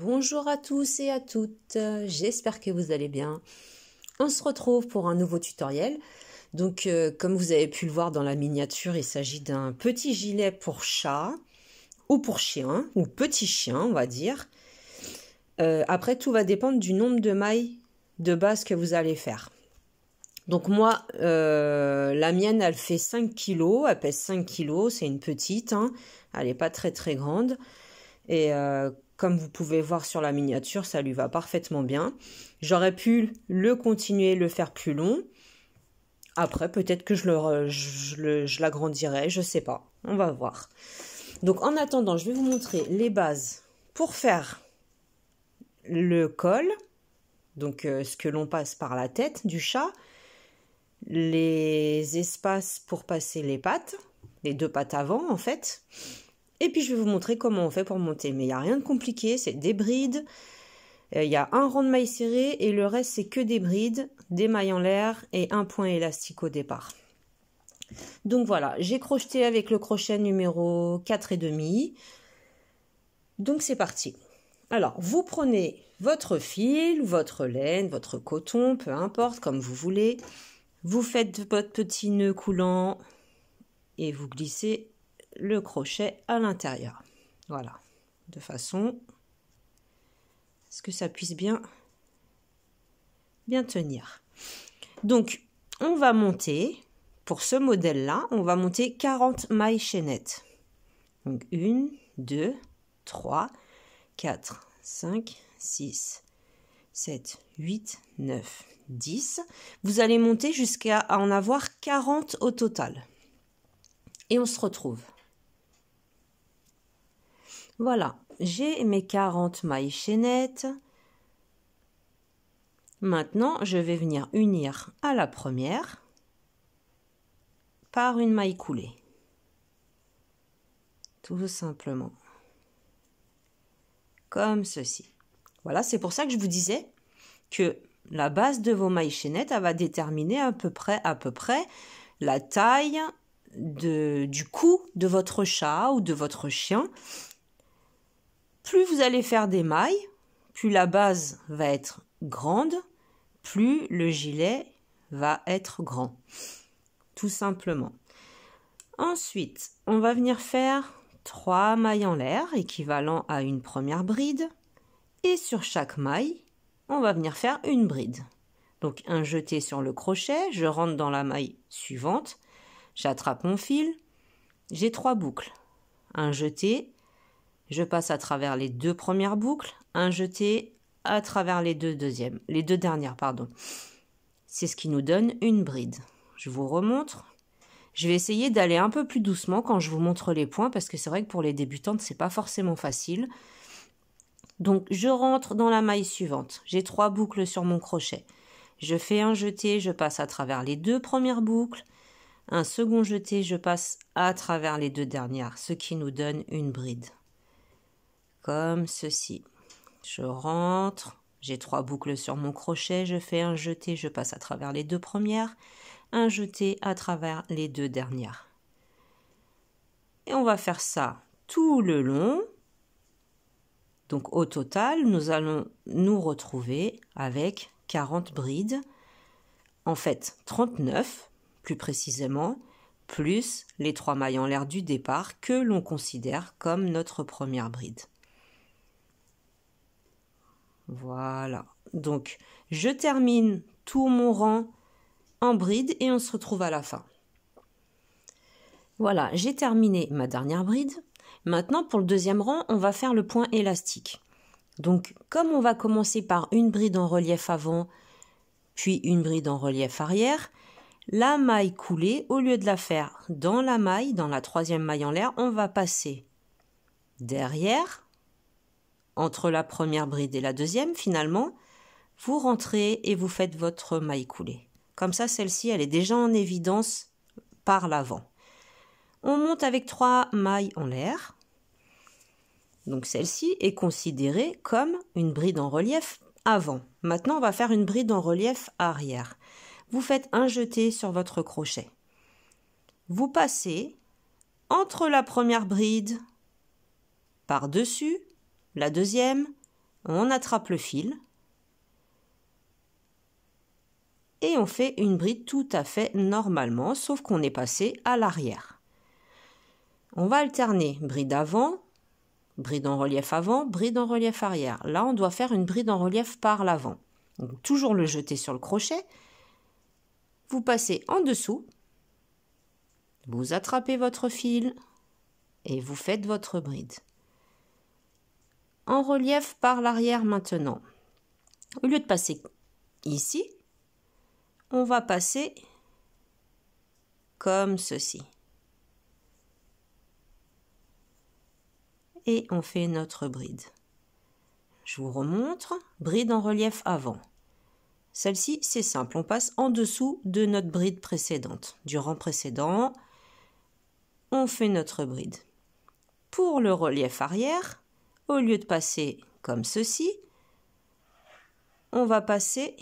Bonjour à tous et à toutes, j'espère que vous allez bien. On se retrouve pour un nouveau tutoriel. Donc euh, comme vous avez pu le voir dans la miniature, il s'agit d'un petit gilet pour chat ou pour chien, ou petit chien on va dire. Euh, après tout va dépendre du nombre de mailles de base que vous allez faire. Donc moi, euh, la mienne, elle fait 5 kg, elle pèse 5 kg, c'est une petite, hein. elle n'est pas très très grande. Et euh, comme vous pouvez voir sur la miniature, ça lui va parfaitement bien. J'aurais pu le continuer, le faire plus long. Après, peut-être que je l'agrandirai, je, ne je sais pas. On va voir. Donc en attendant, je vais vous montrer les bases pour faire le col, donc euh, ce que l'on passe par la tête du chat, les espaces pour passer les pattes, les deux pattes avant en fait, et puis je vais vous montrer comment on fait pour monter. Mais il n'y a rien de compliqué, c'est des brides. Euh, il y a un rang de mailles serrées et le reste c'est que des brides, des mailles en l'air et un point élastique au départ. Donc voilà, j'ai crocheté avec le crochet numéro 4 et demi. Donc c'est parti. Alors, vous prenez votre fil, votre laine, votre coton, peu importe, comme vous voulez. Vous faites votre petit nœud coulant et vous glissez le crochet à l'intérieur. Voilà, de façon à ce que ça puisse bien, bien tenir. Donc, on va monter, pour ce modèle-là, on va monter 40 mailles chaînettes. Donc 1, 2, 3, 4, 5, 6, 7, 8, 9, 10. Vous allez monter jusqu'à en avoir 40 au total. Et on se retrouve. Voilà, j'ai mes 40 mailles chaînettes. Maintenant, je vais venir unir à la première par une maille coulée. Tout simplement. Comme ceci. Voilà, c'est pour ça que je vous disais que la base de vos mailles chaînettes, elle va déterminer à peu près, à peu près la taille de, du cou de votre chat ou de votre chien plus vous allez faire des mailles, plus la base va être grande, plus le gilet va être grand. Tout simplement. Ensuite, on va venir faire trois mailles en l'air, équivalent à une première bride. Et sur chaque maille, on va venir faire une bride. Donc un jeté sur le crochet, je rentre dans la maille suivante, j'attrape mon fil, j'ai trois boucles. Un jeté, je passe à travers les deux premières boucles, un jeté à travers les deux deuxièmes, les deux dernières, pardon. C'est ce qui nous donne une bride. Je vous remontre. Je vais essayer d'aller un peu plus doucement quand je vous montre les points parce que c'est vrai que pour les débutantes, c'est pas forcément facile. Donc je rentre dans la maille suivante. J'ai trois boucles sur mon crochet. Je fais un jeté, je passe à travers les deux premières boucles. Un second jeté, je passe à travers les deux dernières, ce qui nous donne une bride comme ceci. Je rentre, j'ai trois boucles sur mon crochet, je fais un jeté, je passe à travers les deux premières, un jeté à travers les deux dernières. Et on va faire ça tout le long. Donc au total, nous allons nous retrouver avec 40 brides. En fait, 39 plus précisément, plus les trois mailles en l'air du départ que l'on considère comme notre première bride. Voilà. Donc, je termine tout mon rang en bride et on se retrouve à la fin. Voilà, j'ai terminé ma dernière bride. Maintenant, pour le deuxième rang, on va faire le point élastique. Donc, comme on va commencer par une bride en relief avant, puis une bride en relief arrière, la maille coulée, au lieu de la faire dans la maille, dans la troisième maille en l'air, on va passer derrière, entre la première bride et la deuxième, finalement, vous rentrez et vous faites votre maille coulée. Comme ça, celle-ci, elle est déjà en évidence par l'avant. On monte avec trois mailles en l'air. Donc celle-ci est considérée comme une bride en relief avant. Maintenant, on va faire une bride en relief arrière. Vous faites un jeté sur votre crochet. Vous passez entre la première bride par-dessus la deuxième, on attrape le fil et on fait une bride tout à fait normalement, sauf qu'on est passé à l'arrière. On va alterner bride avant, bride en relief avant, bride en relief arrière. Là, on doit faire une bride en relief par l'avant. toujours le jeter sur le crochet. Vous passez en dessous, vous attrapez votre fil et vous faites votre bride en relief par l'arrière maintenant. Au lieu de passer ici, on va passer comme ceci. Et on fait notre bride. Je vous remontre, bride en relief avant. Celle-ci, c'est simple, on passe en dessous de notre bride précédente. Du rang précédent, on fait notre bride. Pour le relief arrière, au lieu de passer comme ceci, on va passer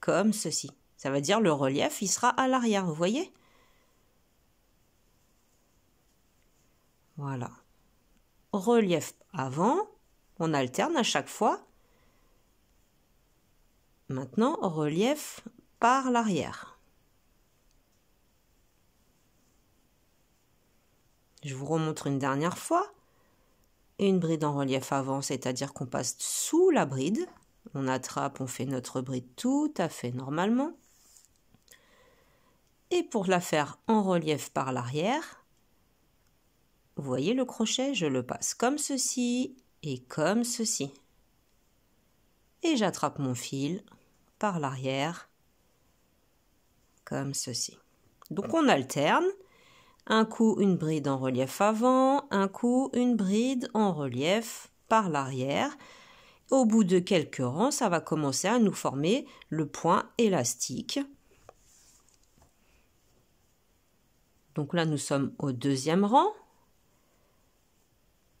comme ceci. Ça veut dire le relief, il sera à l'arrière, vous voyez Voilà. Relief avant, on alterne à chaque fois. Maintenant, relief par l'arrière. Je vous remontre une dernière fois une bride en relief avant, c'est-à-dire qu'on passe sous la bride, on attrape, on fait notre bride tout à fait normalement. Et pour la faire en relief par l'arrière, vous voyez le crochet, je le passe comme ceci et comme ceci. Et j'attrape mon fil par l'arrière comme ceci. Donc on alterne un coup une bride en relief avant, un coup une bride en relief par l'arrière. Au bout de quelques rangs, ça va commencer à nous former le point élastique. Donc là, nous sommes au deuxième rang.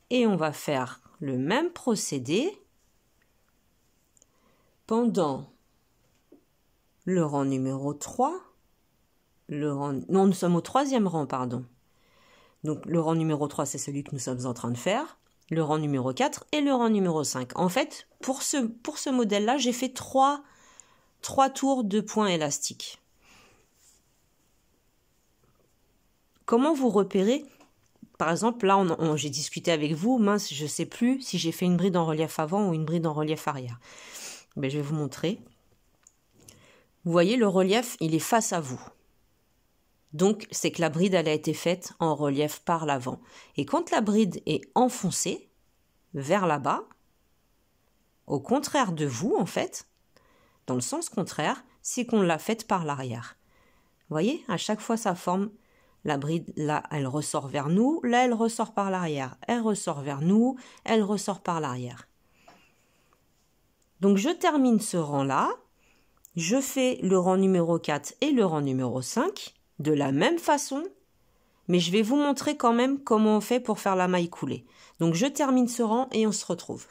Et on va faire le même procédé pendant le rang numéro 3 non, nous sommes au troisième rang, pardon. Donc le rang numéro 3, c'est celui que nous sommes en train de faire, le rang numéro 4 et le rang numéro 5. En fait, pour ce, pour ce modèle-là, j'ai fait trois, tours de points élastiques. Comment vous repérez Par exemple, là, j'ai discuté avec vous, mince, je ne sais plus si j'ai fait une bride en relief avant ou une bride en relief arrière. Mais ben, je vais vous montrer. Vous voyez, le relief, il est face à vous. Donc, c'est que la bride, elle a été faite en relief par l'avant. Et quand la bride est enfoncée vers là-bas, au contraire de vous, en fait, dans le sens contraire, c'est qu'on l'a faite par l'arrière. Vous voyez, à chaque fois, ça forme la bride, là, elle ressort vers nous, là, elle ressort par l'arrière, elle ressort vers nous, elle ressort par l'arrière. Donc, je termine ce rang-là, je fais le rang numéro 4 et le rang numéro 5, de la même façon, mais je vais vous montrer quand même comment on fait pour faire la maille coulée. Donc je termine ce rang et on se retrouve.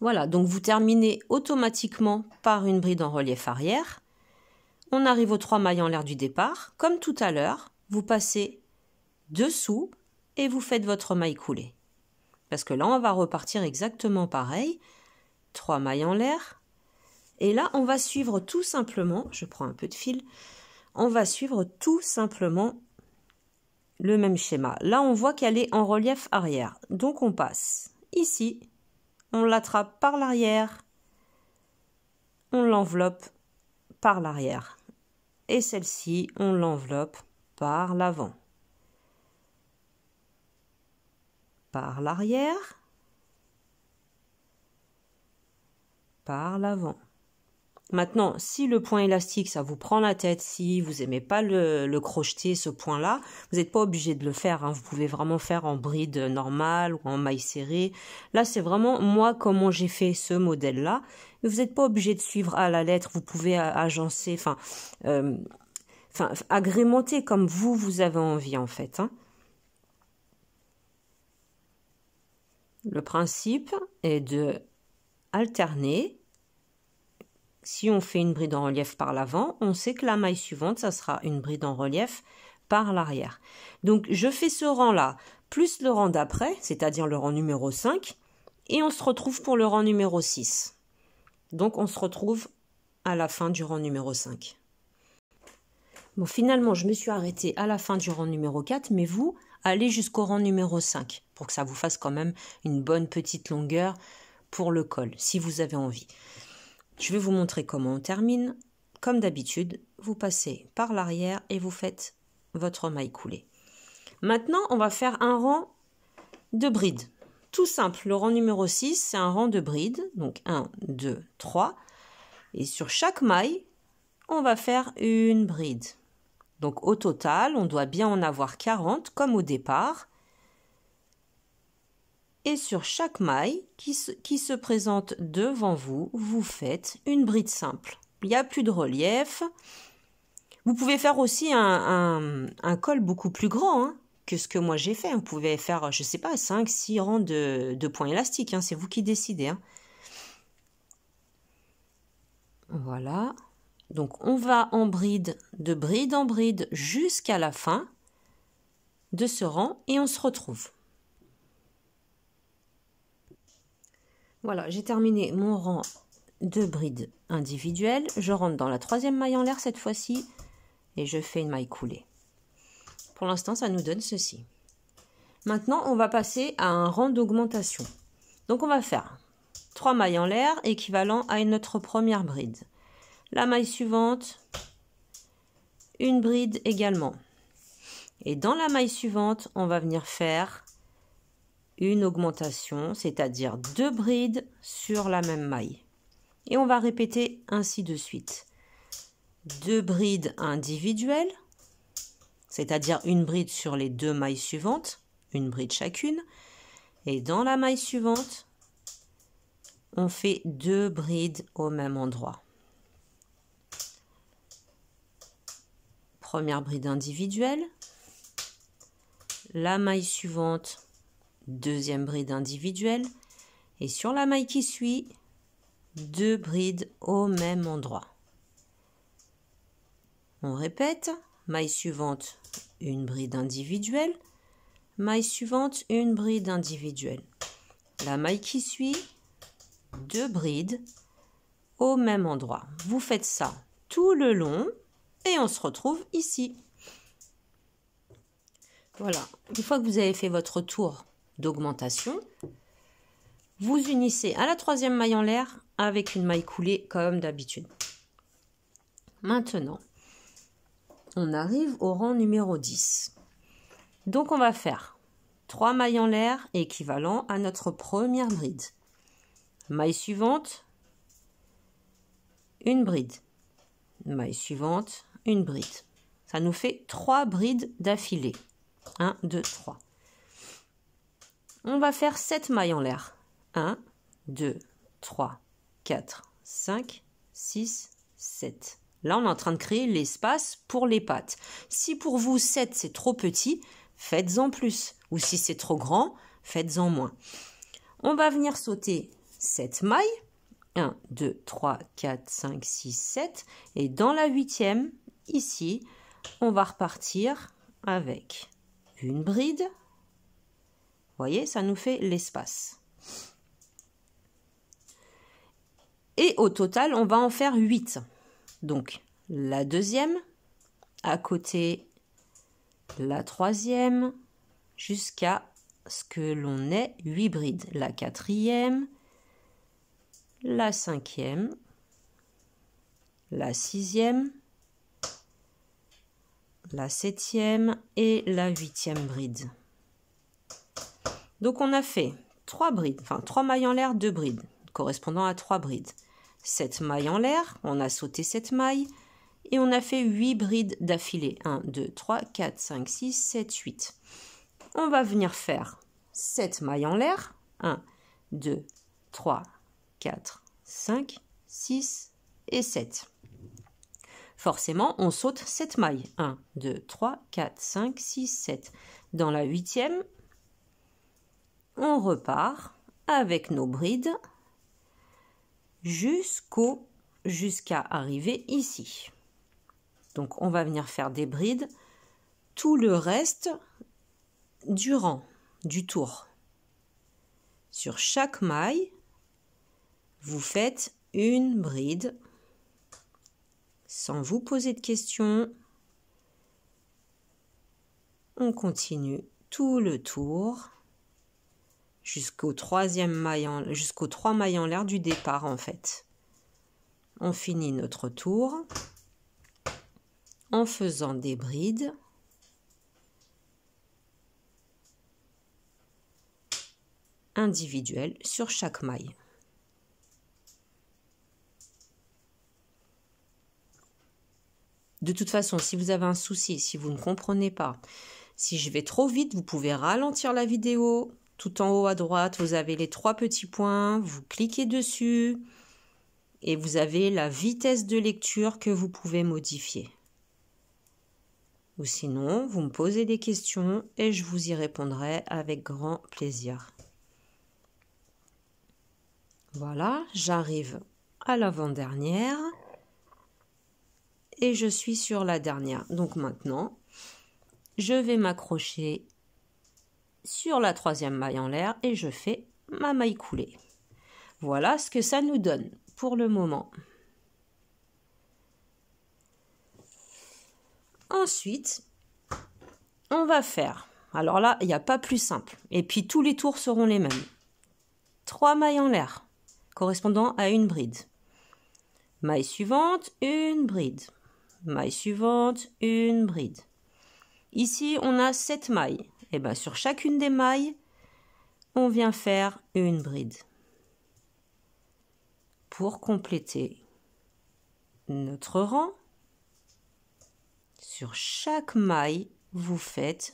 Voilà, donc vous terminez automatiquement par une bride en relief arrière. On arrive aux trois mailles en l'air du départ. Comme tout à l'heure, vous passez dessous et vous faites votre maille coulée. Parce que là, on va repartir exactement pareil. Trois mailles en l'air. Et là, on va suivre tout simplement, je prends un peu de fil, on va suivre tout simplement le même schéma. Là, on voit qu'elle est en relief arrière. Donc, on passe ici, on l'attrape par l'arrière, on l'enveloppe par l'arrière. Et celle-ci, on l'enveloppe par l'avant. Par l'arrière, par l'avant. Maintenant, si le point élastique, ça vous prend la tête, si vous aimez pas le, crocheter, ce point-là, vous n'êtes pas obligé de le faire. Hein. Vous pouvez vraiment faire en bride normale ou en maille serrée. Là, c'est vraiment moi comment j'ai fait ce modèle-là. vous n'êtes pas obligé de suivre à la lettre. Vous pouvez agencer, euh, enfin, agrémenter comme vous, vous avez envie, en fait. Hein. Le principe est de alterner si on fait une bride en relief par l'avant, on sait que la maille suivante, ça sera une bride en relief par l'arrière. Donc je fais ce rang-là, plus le rang d'après, c'est-à-dire le rang numéro 5, et on se retrouve pour le rang numéro 6. Donc on se retrouve à la fin du rang numéro 5. Bon, finalement, je me suis arrêtée à la fin du rang numéro 4, mais vous, allez jusqu'au rang numéro 5 pour que ça vous fasse quand même une bonne petite longueur pour le col, si vous avez envie. Je vais vous montrer comment on termine. Comme d'habitude, vous passez par l'arrière et vous faites votre maille coulée. Maintenant, on va faire un rang de brides. Tout simple, le rang numéro 6, c'est un rang de brides. Donc 1, 2, 3. Et sur chaque maille, on va faire une bride. Donc au total, on doit bien en avoir 40 comme au départ et sur chaque maille qui se, présente devant vous, vous faites une bride simple. Il n'y a plus de relief. Vous pouvez faire aussi un, un, col beaucoup plus grand hein, que ce que moi j'ai fait. Vous pouvez faire, je ne sais pas, 5, 6 rangs de, points élastiques. Hein, c'est vous qui décidez. Hein. Voilà. Donc on va en bride, de bride en bride jusqu'à la fin de ce rang et on se retrouve. Voilà, j'ai terminé mon rang de brides individuelles. Je rentre dans la troisième maille en l'air cette fois-ci et je fais une maille coulée. Pour l'instant, ça nous donne ceci. Maintenant, on va passer à un rang d'augmentation. Donc, on va faire trois mailles en l'air équivalent à notre première bride. La maille suivante, une bride également. Et dans la maille suivante, on va venir faire une augmentation, c'est-à-dire deux brides sur la même maille. Et on va répéter ainsi de suite. Deux brides individuelles, c'est-à-dire une bride sur les deux mailles suivantes, une bride chacune. Et dans la maille suivante, on fait deux brides au même endroit. Première bride individuelle, la maille suivante, deuxième bride individuelle, et sur la maille qui suit, deux brides au même endroit. On répète, maille suivante, une bride individuelle, maille suivante, une bride individuelle. La maille qui suit, deux brides au même endroit. Vous faites ça tout le long et on se retrouve ici. Voilà, une fois que vous avez fait votre tour d'augmentation. Vous unissez à la troisième maille en l'air avec une maille coulée comme d'habitude. Maintenant, on arrive au rang numéro 10. Donc on va faire trois mailles en l'air équivalent à notre première bride. Maille suivante, une bride. Maille suivante, une bride. Ça nous fait trois brides d'affilée. 1, 2, 3. On va faire 7 mailles en l'air. 1, 2, 3, 4, 5, 6, 7. Là, on est en train de créer l'espace pour les pattes. Si pour vous 7 c'est trop petit, faites-en plus. Ou si c'est trop grand, faites-en moins. On va venir sauter 7 mailles. 1, 2, 3, 4, 5, 6, 7. Et dans la huitième, ici, on va repartir avec une bride, voyez, ça nous fait l'espace. Et au total, on va en faire 8. Donc, la deuxième, à côté la troisième, jusqu'à ce que l'on ait 8 brides. La quatrième, la cinquième, la sixième, la septième et la huitième bride. Donc on a fait 3 brides, enfin 3 mailles en l'air, 2 brides, correspondant à 3 brides. 7 mailles en l'air, on a sauté 7 mailles, et on a fait 8 brides d'affilée. 1, 2, 3, 4, 5, 6, 7, 8. On va venir faire 7 mailles en l'air. 1, 2, 3, 4, 5, 6 et 7. Forcément, on saute 7 mailles. 1, 2, 3, 4, 5, 6, 7. Dans la huitième, on repart avec nos brides jusqu'au jusqu'à arriver ici. Donc on va venir faire des brides tout le reste durant du tour. Sur chaque maille, vous faites une bride sans vous poser de questions. On continue tout le tour jusqu'au troisième maille jusqu'aux trois mailles en l'air du départ en fait. On finit notre tour en faisant des brides. individuelles sur chaque maille. De toute façon, si vous avez un souci, si vous ne comprenez pas, si je vais trop vite, vous pouvez ralentir la vidéo, tout en haut à droite, vous avez les trois petits points, vous cliquez dessus et vous avez la vitesse de lecture que vous pouvez modifier. Ou sinon, vous me posez des questions et je vous y répondrai avec grand plaisir. Voilà, j'arrive à l'avant-dernière et je suis sur la dernière. Donc maintenant, je vais m'accrocher sur la troisième maille en l'air et je fais ma maille coulée. Voilà ce que ça nous donne pour le moment. Ensuite, on va faire, alors là, il n'y a pas plus simple, et puis tous les tours seront les mêmes. Trois mailles en l'air, correspondant à une bride. Maille suivante, une bride. Maille suivante, une bride. Ici, on a sept mailles et eh ben, sur chacune des mailles, on vient faire une bride pour compléter notre rang. Sur chaque maille, vous faites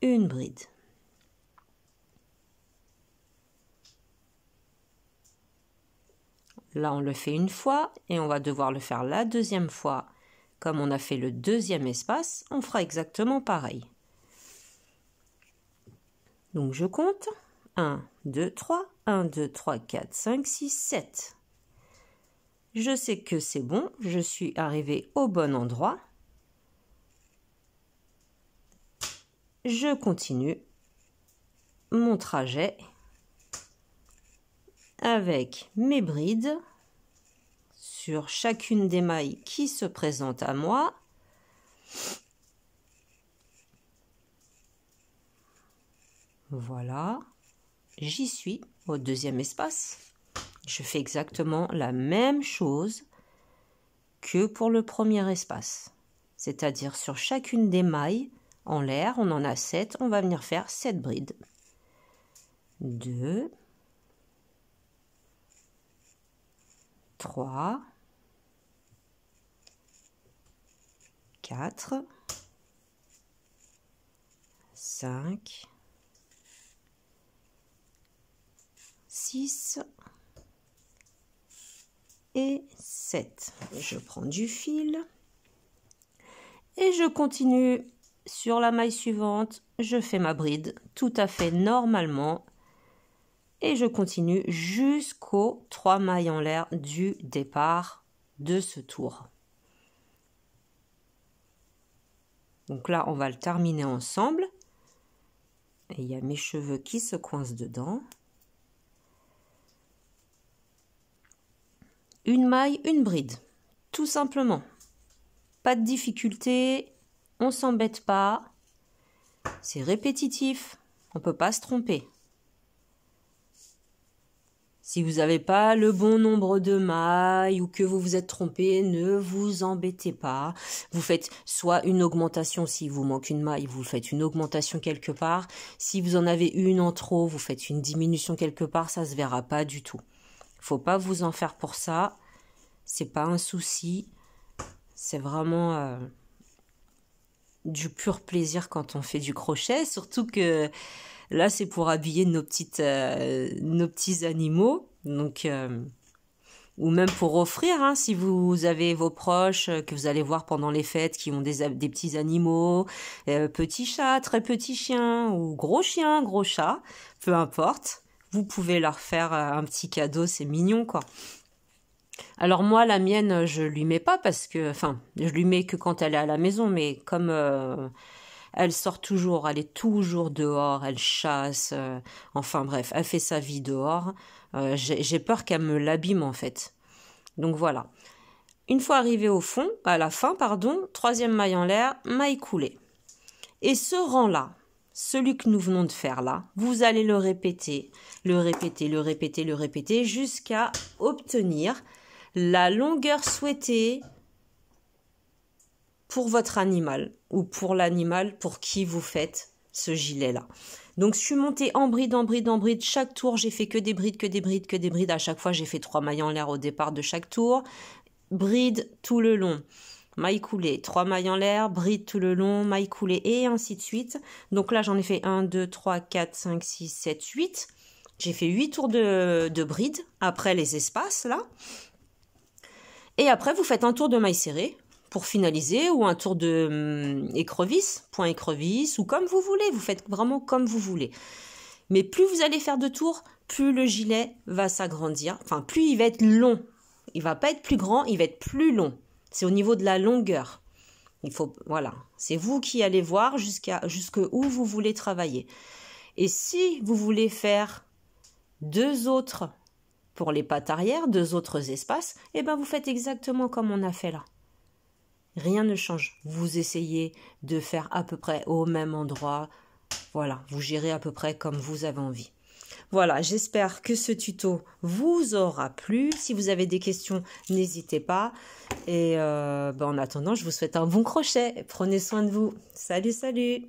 une bride. Là, on le fait une fois et on va devoir le faire la deuxième fois. Comme on a fait le deuxième espace, on fera exactement pareil. Donc je compte. 1, 2, 3. 1, 2, 3, 4, 5, 6, 7. Je sais que c'est bon, je suis arrivé au bon endroit. Je continue mon trajet avec mes brides sur chacune des mailles qui se présentent à moi. Voilà, j'y suis au deuxième espace. Je fais exactement la même chose que pour le premier espace. C'est-à-dire sur chacune des mailles, en l'air, on en a 7, on va venir faire 7 brides. 2, 3, 4, 5, 6 et 7. Je prends du fil et je continue sur la maille suivante. Je fais ma bride tout à fait normalement et je continue jusqu'aux 3 mailles en l'air du départ de ce tour. Donc là, on va le terminer ensemble. Et il y a mes cheveux qui se coincent dedans. une maille, une bride. Tout simplement. Pas de difficulté, on s'embête pas. C'est répétitif, on peut pas se tromper. Si vous n'avez pas le bon nombre de mailles ou que vous vous êtes trompé, ne vous embêtez pas. Vous faites soit une augmentation si vous manque une maille, vous faites une augmentation quelque part. Si vous en avez une en trop, vous faites une diminution quelque part, ça se verra pas du tout. Faut pas vous en faire pour ça. C'est pas un souci. C'est vraiment euh, du pur plaisir quand on fait du crochet, surtout que là c'est pour habiller nos petites euh, nos petits animaux. Donc euh, ou même pour offrir, hein, si vous avez vos proches que vous allez voir pendant les fêtes qui ont des, petits animaux, petits chats, très petits chiens, ou gros chiens, gros chats, peu importe vous pouvez leur faire euh, un petit cadeau, c'est mignon quoi. Alors moi la mienne je lui mets pas parce que enfin je lui mets que quand elle est à la maison mais comme euh, elle sort toujours, elle est toujours dehors, elle chasse, euh, enfin bref, elle fait sa vie dehors. J'ai peur qu'elle me l'abîme en fait. Donc voilà. Une fois arrivée au fond, à la fin, pardon, troisième maille en l'air, maille coulée. Et ce rang-là, celui que nous venons de faire là, vous allez le répéter, le répéter, le répéter, le répéter jusqu'à obtenir la longueur souhaitée pour votre animal ou pour l'animal pour qui vous faites ce gilet-là. Donc je suis montée en bride, en bride, en bride. Chaque tour, j'ai fait que des brides, que des brides, que des brides. À chaque fois, j'ai fait trois mailles en l'air au départ de chaque tour. Bride tout le long maille coulée, trois mailles en l'air, bride tout le long, maille coulée et ainsi de suite. Donc là, j'en ai fait 1, 2, 3, 4, 5, 6, 7, 8. J'ai fait 8 tours de, de bride après les espaces là. Et après, vous faites un tour de maille serrée pour finaliser ou un tour de hum, écrevisse, point écrevisse ou comme vous voulez. Vous faites vraiment comme vous voulez. Mais plus vous allez faire de tours, plus le gilet va s'agrandir. Enfin, plus il va être long. Il va pas être plus grand, il va être plus long c'est au niveau de la longueur. Il faut, voilà, c'est vous qui allez voir jusqu'à jusqu'où vous voulez travailler. Et si vous voulez faire deux autres pour les pattes arrière, deux autres espaces, et eh ben vous faites exactement comme on a fait là. Rien ne change. Vous essayez de faire à peu près au même endroit. Voilà, vous gérez à peu près comme vous avez envie. Voilà, j'espère que ce tuto vous aura plu. Si vous avez des questions, n'hésitez pas. Et euh, ben, en attendant, je vous souhaite un bon crochet. Prenez soin de vous. Salut, salut